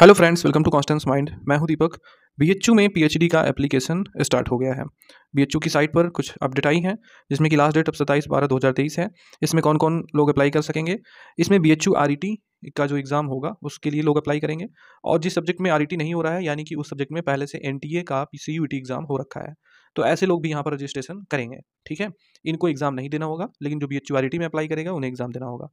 hello friends welcome to constant mind मैं हूं Deepak BHU में पीएचडी का एप्लीकेशन स्टार्ट हो गया है बीएचयू की साइट पर कुछ अपडेट आई हैं जिसमें कि लास्ट डेट अब सत्ताईस बारह दो हज़ार तेईस है इसमें कौन कौन लोग अप्लाई कर सकेंगे इसमें बी एच e का जो एग्ज़ाम होगा उसके लिए लोग अप्लाई करेंगे और जिस सब्जेक्ट में आर e नहीं हो रहा है यानी कि उस सब्जेक्ट में पहले से एन का पी एग्ज़ाम हो रखा है तो ऐसे लोग भी यहाँ पर रजिस्ट्रेशन करेंगे ठीक है इनको एग्ज़ाम नहीं देना होगा लेकिन जो बी एच e में अप्लाई करेगा उन्हें एग्ज़ाम देना होगा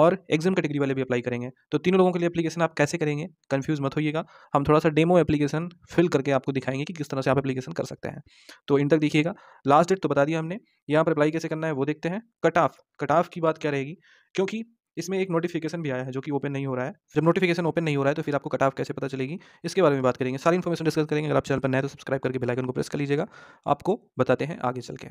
और एग्जाम कैटेगरी वाले भी अप्लाई करेंगे तो तीनों लोगों के लिए एप्लीकेशन आप कैसे करेंगे कन्फ्यूज मत होइएगा हम थोड़ा सा डेमो एप्लीकेशन फिल करके आपको दिखाएंगे कि किस तरह से आप एप्लीकेशन कर सकते हैं तो इन तक देखिएगा लास्ट डेट तो बता दिया हमने यहाँ पर अप्लाई कैसे करना है वो देखते हैं कट ऑफ कट ऑफ की बात क्या रहेगी क्योंकि इसमें एक नोटिफिकेशन भी आया है जो कि ओपन नहीं हो रहा है जब नोटिफिकेशन ओपन नहीं हो रहा है तो फिर आपको कट ऑफ कैसे पता चलेगी इसके बारे में बात करेंगे सारी इन्फॉर्मेशन डिस्कस करेंगे अगर आप चैनल पर नए तो सब्सक्राइब करके बेलाइकन को प्रेस कर लीजिएगा आपको बताते हैं आगे चल के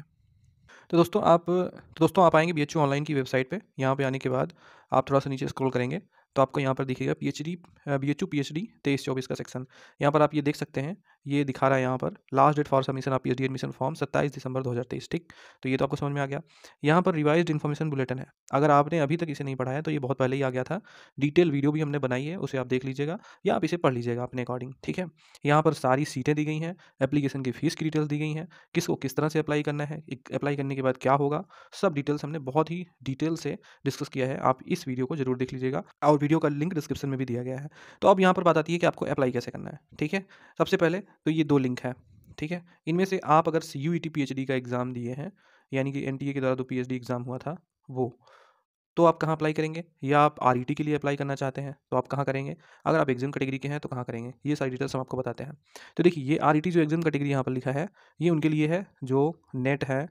तो दोस्तों आप तो दोस्तों आप आएंगे बी एच ऑनलाइन की वेबसाइट पे यहाँ पे आने के बाद आप थोड़ा सा नीचे स्क्रॉल करेंगे तो आपको यहाँ पर दिखेगा P H D B H U P H D तेईस चौबीस का सेक्शन यहाँ पर आप ये देख सकते हैं ये दिखा रहा है यहाँ पर last date for submission of P admission form 27 दिसंबर 2023 ठीक तो ये तो आपको समझ में आ गया यहाँ पर रिवाइज इन्फॉर्मेशन बुलेटिन है अगर आपने अभी तक इसे नहीं पढ़ा है तो ये बहुत पहले ही आ गया था डिटेल वीडियो भी हमने बनाई है उसे आप देख लीजिएगा या आप इसे पढ़ लीजिएगा अपने अकॉर्डिंग ठीक है यहाँ पर सारी सीटें दी गई हैं एप्लीकेशन की फीस की डिटेल्स दी गई हैं किसको किस तरह से अप्लाई करना है अप्लाई करने के बाद क्या होगा सब डिटेल्स हमने बहुत ही डिटेल से डिस्कस किया है आप इस वीडियो को जरूर देख लीजिएगा और वीडियो का लिंक डिस्क्रिप्शन में भी दिया गया है तो अब यहाँ पर बात आती है कि आपको अप्लाई कैसे करना है ठीक है सबसे पहले तो ये दो लिंक है ठीक है इनमें से आप अगर C U E T P H D का एग्ज़ाम दिए हैं यानी कि एन टी ए के द्वारा जो पी एच डी एग्ज़ाम हुआ था वो तो आप कहाँ अप्लाई करेंगे या आप आर ई टी के लिए अप्लाई करना चाहते हैं तो आप कहाँ करेंगे अगर आप एग्जाम कैटेगरी के हैं तो कहाँ करेंगे ये सारी डिटेल्स हम आपको बताते हैं तो देखिए ये आर ई टी जो एग्जाम कैटेगरी यहाँ पर लिखा है ये उनके लिए है जो नेट e है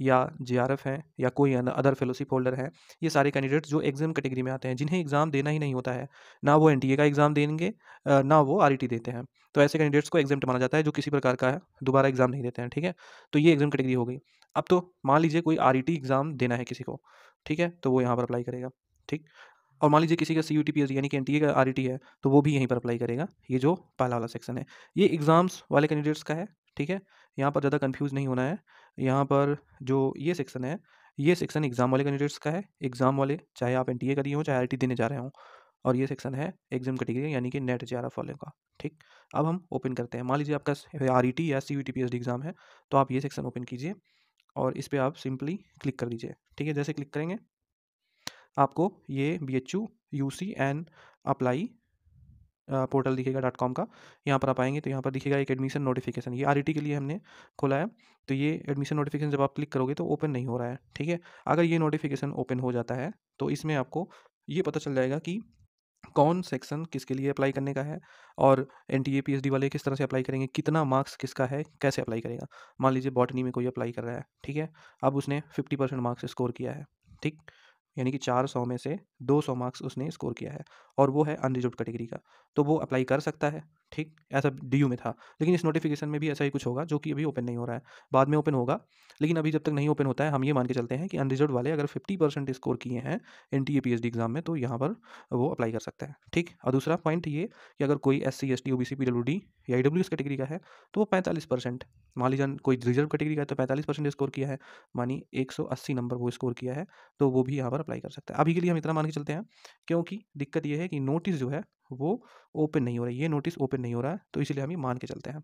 या जे आर एफ है या कोई अदर फेलोशिप होल्डर है ये सारे कैंडिडेट्स जो एग्जाम कैटेगरी में आते हैं जिन्हें एग्ज़ाम देना ही नहीं होता है ना वो एन टी ए का एग्ज़ाम देंगे ना वो आर ई टी देते हैं तो ऐसे कैंडिडेट्स को एग्जाम माना जाता है जो किसी प्रकार का है दोबारा एग्जाम नहीं देते हैं ठीक है तो ये एग्जाम कैटेगरी हो गई अब तो मान लीजिए कोई आर एग्जाम e देना है किसी को ठीक है तो वो यहाँ पर अप्लाई करेगा ठीक और मान लीजिए किसी का C U T P S यानी कि एन टी ए का आर ई टी है तो वो भी यहीं पर अप्लाई करेगा ये जो पहला वाला सेक्शन है ये एग्ज़ाम्स वाले कैंडिडेट्स का है ठीक है यहाँ पर ज़्यादा कन्फ्यूज़ नहीं होना है यहाँ पर जो ये सेक्शन है ये सेक्शन एग्ज़ाम वाले कैंडिडेट्स का है एग्ज़ाम वाले चाहे आप एन टी ए का दिए चाहे आर टी e देने जा रहे हों और ये सेक्शन है एग्जाम कैटेगरी यानी कि नेट जे वाले का ठीक अब हम ओपन करते हैं मान लीजिए आपका आर e या सी यू एग्ज़ाम है तो आप ये सेक्शन ओपन कीजिए और इस पर आप सिंपली क्लिक कर लीजिए ठीक है जैसे क्लिक करेंगे आपको ये B H U U C N apply portal दिखेगा डॉट कॉम का यहाँ पर आप आएंगे तो यहाँ पर दिखेगा एक एडमिशन नोटिफिकेशन ये आर e के लिए हमने खोला है तो ये एडमिशन नोटिफिकेशन जब आप क्लिक करोगे तो ओपन नहीं हो रहा है ठीक है अगर ये नोटिफिकेशन ओपन हो जाता है तो इसमें आपको ये पता चल जाएगा कि कौन सेक्शन किसके लिए अप्लाई करने का है और N T A P D वाले किस तरह से अप्लाई करेंगे कितना मार्क्स किसका है कैसे अप्लाई करेगा मान लीजिए बॉटनी में कोई अप्लाई कर रहा है ठीक है अब उसने फिफ्टी परसेंट मार्क्स स्कोर किया है ठीक यानी कि चार सौ में से 200 मार्क्स उसने स्कोर किया है और वो है अनरिजर्व कैटेगरी का तो वो अप्लाई कर सकता है ठीक ऐसा डी में था लेकिन इस नोटिफिकेशन में भी ऐसा ही कुछ होगा जो कि अभी ओपन नहीं हो रहा है बाद में ओपन होगा लेकिन अभी जब तक नहीं ओपन होता है हम ये मान के चलते हैं कि अनरिजर्व वाले अगर फिफ्टी परसेंट स्कोर किए हैं N T A P H D exam में तो यहाँ पर वो अप्लाई कर सकता है ठीक और दूसरा पॉइंट ये कि अगर कोई S C S T O B C W D या ई डब्ल्यू एस कैटेगरी का है तो वो पैंतालीस परसेंट मान लीजिए कोई रिजर्व कैटेगरी का है तो पैंतालीस परसेंट स्कोर किया है मानी एक सौ अस्सी नंबर वो स्कोर किया है तो वो भी यहाँ पर अप्लाई कर सकता है अभी के लिए हम इतना मान आगे चलते हैं क्योंकि दिक्कत ये है कि नोटिस जो है वो ओपन नहीं हो रहा है ये नोटिस ओपन नहीं हो रहा है तो इसलिए हम ये मान के चलते हैं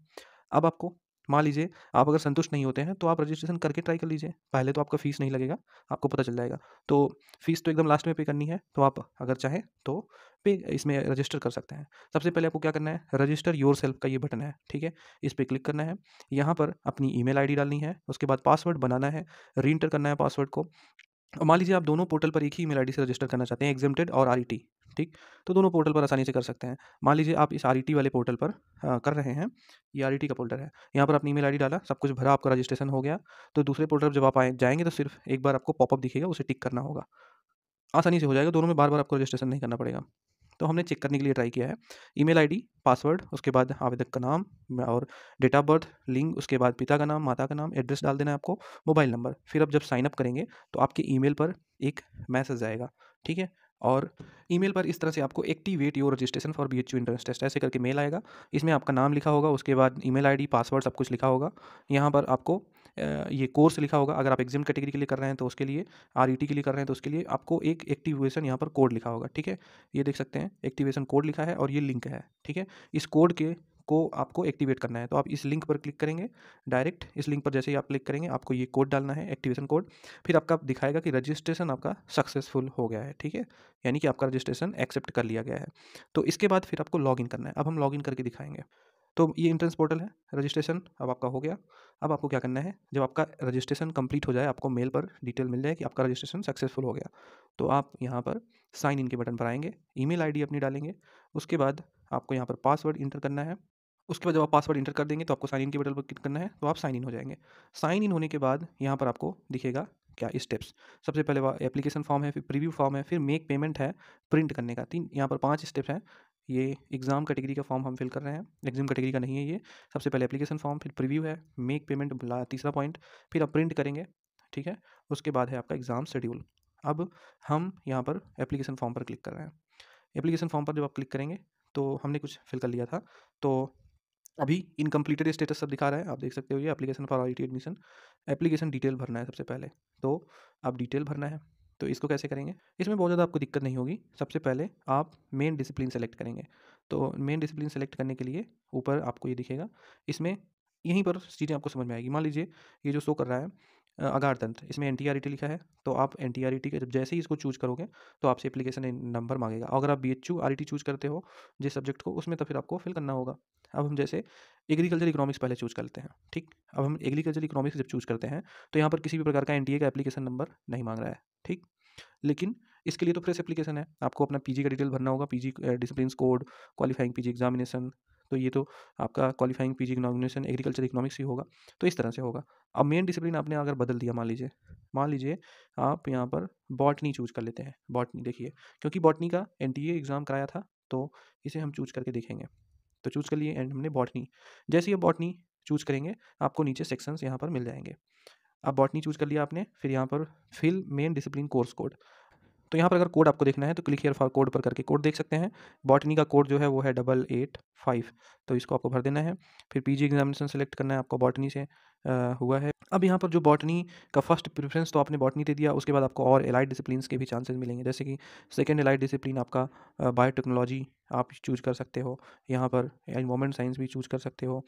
अब आपको मान लीजिए आप अगर संतुष्ट नहीं होते हैं तो आप रजिस्ट्रेशन करके ट्राई कर लीजिए पहले तो आपका फ़ीस नहीं लगेगा आपको पता चल जाएगा तो फ़ीस तो एकदम लास्ट में पे करनी है तो आप अगर चाहें तो पे इसमें रजिस्टर कर सकते हैं सबसे पहले आपको क्या करना है रजिस्टर योर सेल्फ का ये बटन है ठीक है इस पर क्लिक करना है यहाँ पर अपनी ई मेल डालनी है उसके बाद पासवर्ड बनाना है रींटर करना है पासवर्ड को और मान लीजिए आप दोनों पोर्टल पर एक ही ईमेल आईडी से रजिस्टर करना चाहते हैं एग्जेम्प्टेड और आर e ठीक तो दोनों पोर्टल पर आसानी से कर सकते हैं मान लीजिए आप इस आर e वाले पोर्टल पर आ, कर रहे हैं ये आर e का पोर्टल है यहाँ पर आपने ईमेल आईडी डाला सब कुछ भरा आपका रजिस्ट्रेशन हो गया तो दूसरे पोर्टल पर जब आप आए जाएंगे तो सिर्फ एक बार आपको पॉपअप दिखेगा उसे टिक करना होगा आसानी से हो जाएगा दोनों में बार बार आपको रजिस्ट्रेशन नहीं करना पड़ेगा तो हमने चेक करने के लिए ट्राई किया है ईमेल आईडी पासवर्ड उसके बाद आवेदक का नाम और डेट ऑफ बर्थ लिंक उसके बाद पिता का नाम माता का नाम एड्रेस डाल देना है आपको मोबाइल नंबर फिर आप जब साइनअप करेंगे तो आपके ई पर एक मैसेज आएगा ठीक है और ईमेल पर इस तरह से आपको activate your registration for B H U entrance test ऐसे करके मेल आएगा इसमें आपका नाम लिखा होगा उसके बाद ईमेल आईडी पासवर्ड सब कुछ लिखा होगा यहाँ पर आपको ये कोर्स लिखा होगा अगर आप एग्जाम कैटेगरी के लिए कर रहे हैं तो उसके लिए आर के लिए कर रहे हैं तो उसके लिए आपको एक एक्टिवेशन यहाँ पर कोड लिखा होगा ठीक है ये देख सकते हैं एक्टिवेशन कोड लिखा है और ये लिंक है ठीक है इस कोड के को आपको एक्टिवेट करना है तो आप इस लिंक पर क्लिक करेंगे डायरेक्ट इस लिंक पर जैसे ही आप क्लिक करेंगे आपको ये कोड डालना है एक्टिवेशन कोड फिर आपका दिखाएगा कि रजिस्ट्रेशन आपका सक्सेसफुल हो गया है ठीक है यानी कि आपका रजिस्ट्रेशन एक्सेप्ट कर लिया गया है तो इसके बाद फिर आपको लॉग करना है अब हम लॉगिन करके दिखाएंगे तो ये इंट्रेंस पोर्टल है रजिस्ट्रेशन अब आपका हो गया अब आपको क्या करना है जब आपका रजिस्ट्रेशन कंप्लीट हो जाए आपको मेल पर डिटेल मिल जाए कि आपका रजिस्ट्रेशन सक्सेसफुल हो गया तो आप यहाँ पर साइन इन के बटन पर आएंगे ईमेल आईडी अपनी डालेंगे उसके बाद आपको यहाँ पर पासवर्ड इंटर करना है उसके बाद जब आप पासवर्ड इंटर कर देंगे तो आपको साइन इन के बटन पर क्लिक करना है तो आप साइन इन हो जाएंगे साइन इन होने के बाद यहाँ पर आपको दिखेगा क्या स्टेप्स सबसे पहले एप्लीकेशन फॉर्म है फिर प्रीव्यू फॉर्म है फिर मेक पेमेंट है प्रिंट करने का तीन यहाँ पर पांच स्टेप हैं ये एग्ज़ाम कैटेगरी का फॉर्म हम फिल कर रहे हैं एग्जाम कैटेगरी का नहीं है ये सबसे पहले एप्लीकेशन फॉर्म फिर प्रीव्यू है मेक पेमेंट तीसरा पॉइंट फिर आप प्रिंट करेंगे ठीक है उसके बाद है आपका एग्ज़ाम शेड्यूल अब हम यहाँ पर एप्लीकेशन फॉर्म पर क्लिक कर रहे हैं एप्लीकेशन फॉर्म पर जब आप क्लिक करेंगे तो हमने कुछ फिल कर लिया था तो अभी इनकम्प्लीटेड स्टेटस सब दिखा रहा है आप देख सकते हो ये application for I admission application detail भरना है सबसे पहले तो आप डिटेल भरना है तो इसको कैसे करेंगे इसमें बहुत ज़्यादा आपको दिक्कत नहीं होगी सबसे पहले आप मेन डिसिप्लिन सेलेक्ट करेंगे तो मेन डिसिप्लिन सेलेक्ट करने के लिए ऊपर आपको ये दिखेगा इसमें यहीं पर चीज़ें आपको समझ में आएगी मान लीजिए ये जो शो कर रहा है आधार तंत्र इसमें एन टी e लिखा है तो आप एन टी e के जैसे ही इसको चूज करोगे तो आपसे एप्लीकेशन नंबर मांगेगा अगर आप बी एच यू चूज करते हो जिस सब्जेक्ट को उसमें तो फिर आपको फिल करना होगा अब हम जैसे एग्रीकल्चर इकोनॉमिक्स पहले चूज करते हैं ठीक अब हम एग्रीकल्चर इकोनॉमिक्स जब चूज करते हैं तो यहाँ पर किसी भी प्रकार का एन का एप्लीकेशन नंबर नहीं मांग रहा है ठीक लेकिन इसके लिए तो फ्रेश एप्लीकेशन है आपको अपना पीजी का डिटेल भरना होगा PG discipline code qualifying PG examination तो ये तो आपका qualifying PG nomination agriculture economics ही होगा तो इस तरह से होगा अब मेन डिसिप्लिन आपने अगर बदल दिया मान लीजिए मान लीजिए आप यहाँ पर बॉटनी चूज कर लेते हैं बॉटनी देखिए क्योंकि बॉटनी का एन एग्ज़ाम कराया था तो इसे हम चूज करके देखेंगे तो चूज़ कर लिए एंड हमने बॉटनी जैसे ये बॉटनी चूज करेंगे आपको नीचे सेक्शंस यहाँ पर मिल जाएंगे अब बॉटनी चूज कर लिया आपने फिर यहाँ पर fill main discipline course code तो यहाँ पर अगर कोड आपको देखना है तो क्लिक हेयर फॉर कोड पर करके कोड देख सकते हैं बॉटनी का कोड जो है वो है डबल एट फाइव तो इसको आपको भर देना है फिर पीजी एग्जामिनेशन सेलेक्ट करना है आपको बॉटनी से आ, हुआ है अब यहाँ पर जो बॉटनी का फर्स्ट प्रेफरेंस तो आपने बॉटनी दे दिया उसके बाद आपको और एलाइड डिसिप्लिन के भी चांसेस मिलेंगे जैसे कि सेकेंड एलाइड डिसिप्लिन आपका बायोटेक्नोलॉजी आप चूज कर सकते हो यहाँ पर इन्वामेंट साइंस भी चूज कर सकते हो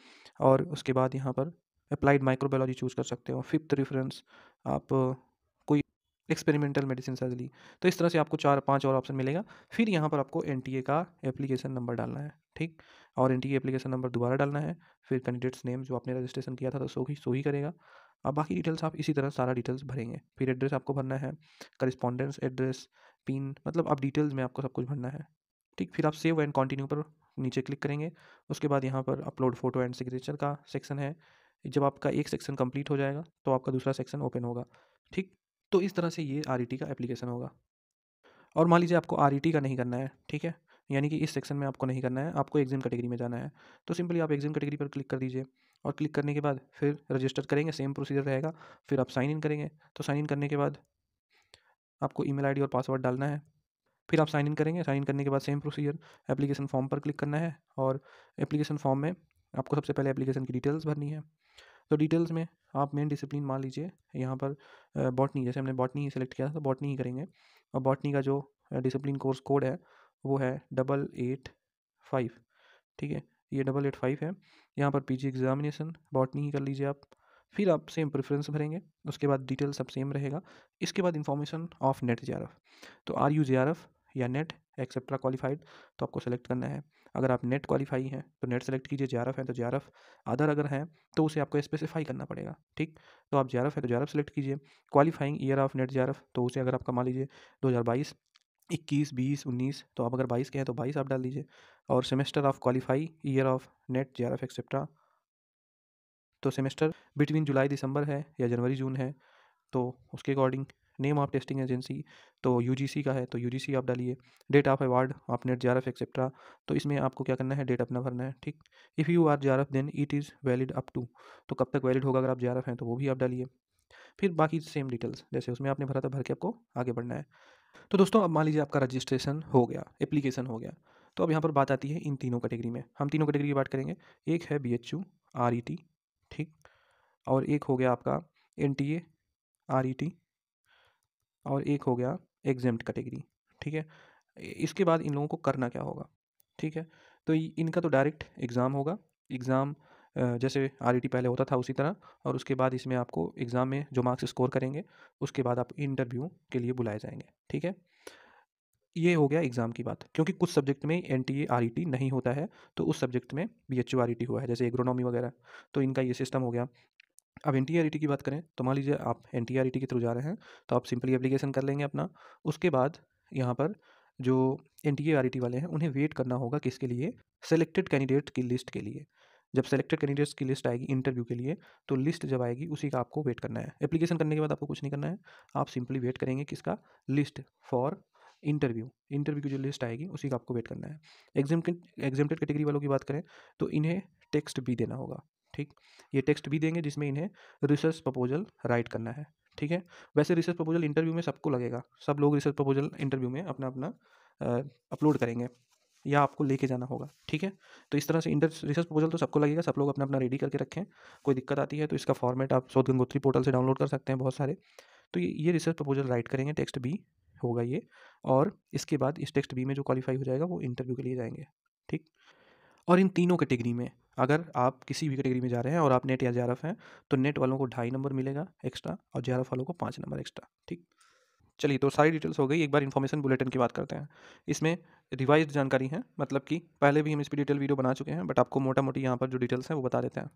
और उसके बाद यहाँ पर अप्लाइड माइक्रोबायोलॉजी चूज़ कर सकते हो फिफ्थ रेफरेंस आप एक्सपेरिमेंटल मेडिसिन सर्जरी तो इस तरह से आपको चार पांच और ऑप्शन मिलेगा फिर यहाँ पर आपको एन का एप्लीकेशन नंबर डालना है ठीक और एन एप्लीकेशन नंबर दोबारा डालना है फिर कैंडिडेट्स नेम जो आपने रजिस्ट्रेशन किया था तो सो ही सो ही करेगा अब बाकी डिटेल्स आप इसी तरह सारा डिटेल्स भरेंगे फिर एड्रेस आपको भरना है करिस्पॉन्डेंस एड्रेस पिन मतलब आप डिटेल्स में आपको सब कुछ भरना है ठीक फिर आप सेव एंड कंटिन्यू पर नीचे क्लिक करेंगे उसके बाद यहाँ पर अपलोड फोटो एंड सिग्नेचर का सेक्शन है जब आपका एक सेक्शन कंप्लीट हो जाएगा तो आपका दूसरा सेक्शन ओपन होगा ठीक तो इस तरह से ये आर e का एप्लीकेशन होगा और मान लीजिए आपको आर e का नहीं करना है ठीक है यानी कि इस सेक्शन में आपको नहीं करना है आपको एग्जाम कैटेगरी में जाना है तो सिंपली आप एग्जाम कैटेगरी पर क्लिक कर दीजिए और क्लिक करने के बाद फिर रजिस्टर करेंगे सेम प्रोसीजर रहेगा फिर आप साइन इन करेंगे तो साइन इन करने के बाद आपको ईमेल आईडी और पासवर्ड डालना है फिर आप साइन इन करेंगे साइन इन करने के बाद सेम प्रोसीजर एप्लीकेशन फॉर्म पर क्लिक करना है और एप्लीकेशन फॉर्म में आपको सबसे पहले एप्लीकेशन की डिटेल्स भरनी है तो डिटेल्स में आप मेन डिसिप्लिन मान लीजिए यहाँ पर बॉटनी जैसे हमने बॉटनी ही सिलेक्ट किया था तो बॉटनी ही करेंगे और बॉटनी का जो डिसिप्लिन कोर्स कोड है वो है डबल एट फाइव ठीक है ये डबल एट फाइव है यहाँ पर पीजी एग्जामिनेशन बॉटनी ही कर लीजिए आप फिर आप सेम प्रेफरेंस भरेंगे उसके बाद डिटेल सब सेम रहेगा इसके बाद इन्फॉर्मेशन ऑफ नेट जे तो are you J R F या नेट एक्सेप्ट्रा क्वालिफाइड तो आपको सेलेक्ट करना है अगर आप नेट क्वालिफाई हैं तो नेट सेलेक्ट कीजिए जे है तो जे अदर अगर हैं तो उसे आपको स्पेसिफाई करना पड़ेगा ठीक तो आप जे है तो जे सेलेक्ट कीजिए qualifying year of NET J तो उसे अगर आप कमा लीजिए दो इक्कीस बीस उन्नीस तो आप अगर बाईस के हैं तो बाईस आप डाल दीजिए और semester of qualify year of NET J R F etcetera तो सेमेस्टर बिटवीन जुलाई दिसंबर है या जनवरी जून है तो उसके according name of testing agency तो यू का है तो यू आप डालिए डेट ऑफ अवार्ड आप नेट जे एक्सेट्रा तो इसमें आपको क्या करना है डेट अपना भरना है ठीक if you are J then it is valid up to तो कब तक वैलिड होगा अगर आप जे हैं तो वो भी आप डालिए फिर बाकी सेम डिटेल्स जैसे उसमें आपने भरा था भर के आपको आगे बढ़ना है तो दोस्तों अब मान लीजिए आपका रजिस्ट्रेशन हो गया एप्लीकेशन हो गया तो अब यहाँ पर बात आती है इन तीनों कैटेगरी में हम तीनों कैटेगरी की बात करेंगे एक है B H U R E T ठीक और एक हो गया आपका N T A R E T और एक हो गया एग्जाम कैटेगरी ठीक है इसके बाद इन लोगों को करना क्या होगा ठीक है तो इनका तो डायरेक्ट एग्ज़ाम होगा एग्ज़ाम जैसे आर e पहले होता था उसी तरह और उसके बाद इसमें आपको एग्ज़ाम में जो मार्क्स स्कोर करेंगे उसके बाद आप इंटरव्यू के लिए बुलाए जाएंगे ठीक है ये हो गया एग्ज़ाम की बात क्योंकि कुछ सब्जेक्ट में एन टी आर नहीं होता है तो उस सब्जेक्ट में बी एच e हुआ है जैसे एग्रोनॉमी वगैरह तो इनका ये सिस्टम हो गया अब एन e e की बात करें तो मान लीजिए आप एन e के थ्रू जा रहे हैं तो आप सिंपली एप्लीकेशन कर लेंगे अपना उसके बाद यहाँ पर जो एन टी वाले हैं उन्हें वेट करना होगा किसके लिए सेलेक्टेड कैंडिडेट की लिस्ट के लिए जब सेलेक्टेड कैंडिडेट्स की लिस्ट आएगी इंटरव्यू के लिए तो लिस्ट जब आएगी उसी का आपको वेट करना है एप्लीकेशन करने के बाद आपको कुछ नहीं करना है आप सिंपली वेट करेंगे किसका लिस्ट फॉर इंटरव्यू इंटरव्यू की जो लिस्ट आएगी उसी का आपको वेट करना है एग्जाम एग्जाम कैटेगरी वालों की बात करें तो इन्हें टेक्स्ट भी देना होगा ठीक ये टेक्स्ट भी देंगे जिसमें इन्हें रिसर्च प्रपोजल राइट करना है ठीक है वैसे रिसर्च प्रपोजल इंटरव्यू में सबको लगेगा सब लोग रिसर्च प्रपोजल इंटरव्यू में अपना अपना अपलोड करेंगे या आपको लेके जाना होगा ठीक है तो इस तरह से इंटर रिसर्च प्रपोजल तो सबको लगेगा सब लोग अपना अपना रेडी करके रखें कोई दिक्कत आती है तो इसका फॉर्मेट आप शोध गंगोत्री पोर्टल से डाउनलोड कर सकते हैं बहुत सारे तो ये ये रिसर्च प्रपोजल राइट करेंगे टेक्स्ट बी होगा ये और इसके बाद इस टेक्स्ट बी में जो क्वालिफाई हो जाएगा वो इंटरव्यू के लिए जाएंगे ठीक और इन तीनों कैटेगरी में अगर आप किसी भी कैटेगरी में जा रहे हैं और आप नेट या जे हैं तो नेट वालों को ढाई नंबर मिलेगा एक्स्ट्रा और जे वालों को पाँच नंबर एक्स्ट्रा ठीक चलिए तो सारी डिटेल्स हो गई एक बार इन्फॉर्मेशन बुलेटिन की बात करते हैं इसमें रिवाइज जानकारी है मतलब कि पहले भी हम इस पर डिटेल वीडियो बना चुके हैं बट आपको मोटा मोटी यहाँ पर जो डिटेल्स हैं वो बता देते हैं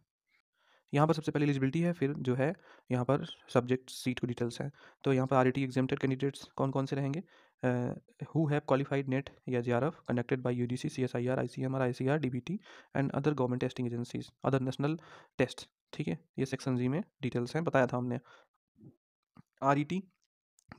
यहाँ पर सबसे पहले एलिजिबिलिटी है फिर जो है यहाँ पर सब्जेक्ट सीट को डिटेल्स हैं तो यहाँ पर R E T exempted candidates कौन कौन से रहेंगे हु हैव क्वालिफाइड नेट या J R F connected by U G C C S I R I C M R I C R D B T and other government testing agencies other national test ठीक है ये section जी में details हैं बताया था हमने R E T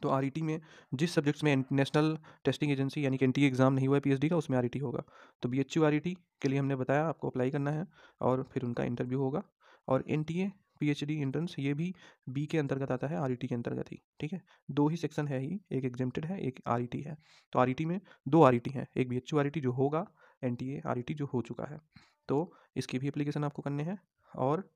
तो R में जिस सब्जेक्ट्स में नेशनल टेस्टिंग एजेंसी यानी कि एन एग्ज़ाम e नहीं हुआ है डी का उसमें आर होगा तो बी एच e के लिए हमने बताया आपको अप्लाई करना है और फिर उनका इंटरव्यू होगा और N T A P H D entrance ये भी बी के अंतर्गत आता है आर ई टी के अंतर्गत ही ठीक है दो ही सेक्शन है ही एक एग्जेम्प्टेड है एक आर ई टी है तो आर ई टी में दो आर ई टी हैं एक B H U R E T जो होगा N T A R E T जो हो चुका है तो इसकी भी एप्लीकेशन आपको करने हैं और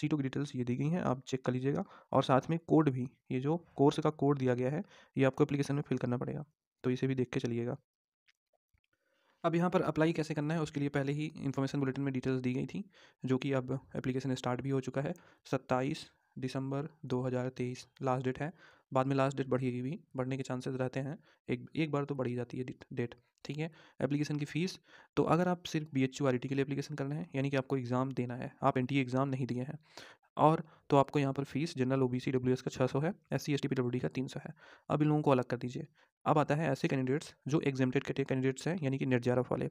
सीटों की डिटेल्स ये दी गई हैं आप चेक कर लीजिएगा और साथ में कोड भी ये जो कोर्स का कोड दिया गया है ये आपको एप्लीकेशन में फिल करना पड़ेगा तो इसे भी देख के चलिएगा अब यहाँ पर अप्लाई कैसे करना है उसके लिए पहले ही इन्फॉर्मेशन बुलेटिन में डिटेल्स दी गई थी जो कि अब एप्लीकेशन स्टार्ट भी हो चुका है सत्ताईस दिसंबर 2023 लास्ट डेट है बाद में लास्ट डेट बढ़ेगी भी बढ़ने के चांसेस रहते हैं एक एक बार तो बढ़ी जाती है डेट ठीक है एप्लीकेशन की फ़ीस तो अगर आप सिर्फ बी एच के लिए एप्लीकेशन करना है यानी कि आपको एग्ज़ाम देना है आप एन एग्ज़ाम e नहीं दिए हैं और तो आपको यहाँ पर fees general O B C W S का छः सौ है S C S T P W D का तीन सौ है अब इन लोगों को अलग कर दीजिए अब आता है ऐसे कैंडिडेट्स जो एग्जामेटेड कैंडिडेट्स हैं यानी कि निर्जारफ वाले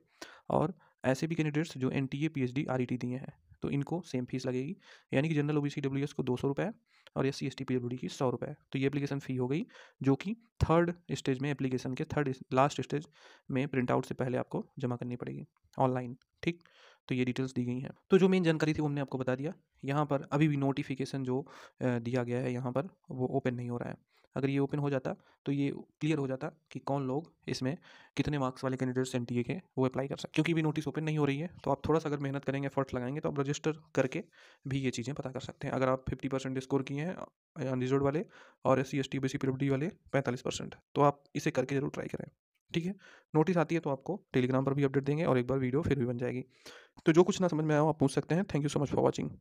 और ऐसे भी कैंडिडेट्स जो N T A P H D R E T दिए हैं तो इनको सेम फीस लगेगी यानी कि general O B C W S को दो सौ रुपये और S C S T P W D की सौ रुपये तो ये एप्लीकेशन फ़ी हो गई जो कि थर्ड स्टेज में एप्लीकेशन के थर्ड लास्ट स्टेज में प्रिंट आउट से पहले आपको जमा करनी पड़ेगी ऑनलाइन ठीक तो ये डिटेल्स दी गई हैं तो जो मेन जानकारी थी वो हमने आपको बता दिया यहाँ पर अभी भी नोटिफिकेशन जो दिया गया है यहाँ पर वो ओपन नहीं हो रहा है अगर ये ओपन हो जाता तो ये क्लियर हो जाता कि कौन लोग इसमें कितने मार्क्स वाले कैंडिडेट्स एन टी के वो अप्लाई कर सकते क्योंकि भी नोटिस ओपन नहीं हो रही है तो आप थोड़ा सा अगर मेहनत करेंगे एफर्ट्स लगाएंगे तो आप रजिस्टर करके भी ये चीज़ें पता कर सकते हैं अगर आप फिफ्टी परसेंट स्कोर किए हैं अनरिजर्व वाले और S C S T B C P वाले पैंतालीस परसेंट तो आप इसे करके जरूर ट्राई करें ठीक है नोटिस आती है तो आपको टेलीग्राम पर भी अपडेट देंगे और एक बार वीडियो फिर भी बन जाएगी तो जो कुछ ना समझ में आया हो आप पूछ सकते हैं thank you so much for watching